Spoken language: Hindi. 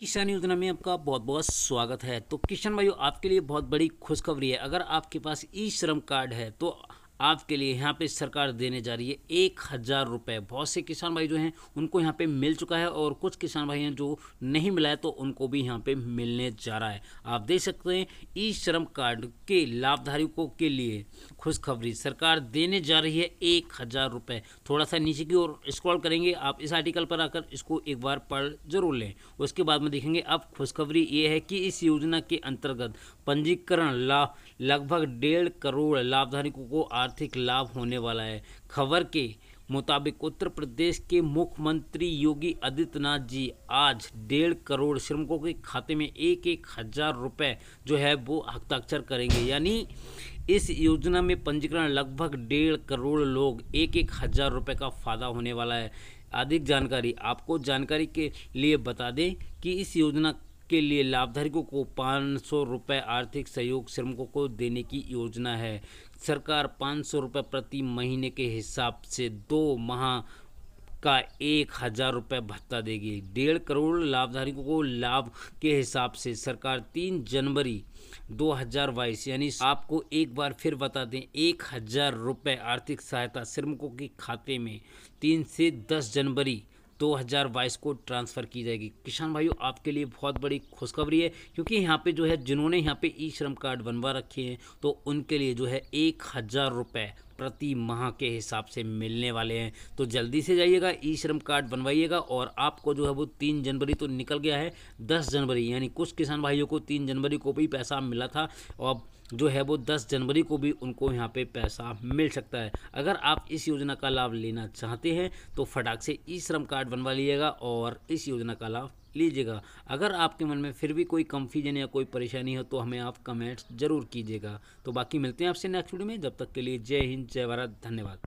किसान योजना में आपका बहुत बहुत स्वागत है तो किशन भाइयों आपके लिए बहुत बड़ी खुशखबरी है अगर आपके पास ई श्रम कार्ड है तो आपके लिए यहाँ पे सरकार देने जा रही है एक हज़ार रुपये बहुत से किसान भाई जो हैं उनको यहाँ पे मिल चुका है और कुछ किसान भाई हैं जो नहीं मिला है तो उनको भी यहाँ पे मिलने जा रहा है आप देख सकते हैं ई श्रम कार्ड के लाभधारियों के लिए खुशखबरी सरकार देने जा रही है एक हज़ार रुपये थोड़ा सा नीचे की ओर स्क्रॉल करेंगे आप इस आर्टिकल पर आकर इसको एक बार पढ़ जरूर लें उसके बाद में देखेंगे अब खुशखबरी ये है कि इस योजना के अंतर्गत पंजीकरण लाभ लगभग डेढ़ करोड़ लाभधारियों को आ आर्थिक लाभ होने वाला है खबर के मुताबिक उत्तर प्रदेश के मुख्यमंत्री योगी आदित्यनाथ जी आज डेढ़ करोड़ श्रमिकों के खाते में एक एक हज़ार रुपये जो है वो हस्ताक्षर करेंगे यानी इस योजना में पंजीकरण लगभग डेढ़ करोड़ लोग एक एक हज़ार रुपये का फायदा होने वाला है अधिक जानकारी आपको जानकारी के लिए बता दें कि इस योजना के लिए लाभधारकों को पाँच सौ रुपये आर्थिक सहयोग श्रमिकों को देने की योजना है सरकार पाँच सौ रुपये प्रति महीने के हिसाब से दो माह का एक हज़ार रुपये भत्ता देगी डेढ़ करोड़ लाभधारकों को लाभ के हिसाब से सरकार तीन जनवरी 2022 यानी आपको एक बार फिर बता दें एक हज़ार रुपये आर्थिक सहायता श्रमिकों के खाते में तीन से दस जनवरी 2022 को ट्रांसफ़र की जाएगी किसान भाइयों आपके लिए बहुत बड़ी खुशखबरी है क्योंकि यहाँ पे जो है जिन्होंने यहाँ पे ई श्रम कार्ड बनवा रखे हैं तो उनके लिए जो है एक हज़ार रुपये प्रति माह के हिसाब से मिलने वाले हैं तो जल्दी से जाइएगा ई श्रम कार्ड बनवाइएगा और आपको जो है वो तीन जनवरी तो निकल गया है दस जनवरी यानी कुछ किसान भाइयों को तीन जनवरी को भी पैसा मिला था और जो है वो 10 जनवरी को भी उनको यहाँ पे पैसा मिल सकता है अगर आप इस योजना का लाभ लेना चाहते हैं तो फटाक से ई श्रम कार्ड बनवा लीजिएगा और इस योजना का लाभ लीजिएगा अगर आपके मन में फिर भी कोई कंफ्यूजन या कोई परेशानी हो तो हमें आप कमेंट्स जरूर कीजिएगा तो बाकी मिलते हैं आपसे नेक्स्ट वीडियो में जब तक के लिए जय हिंद जय भारत धन्यवाद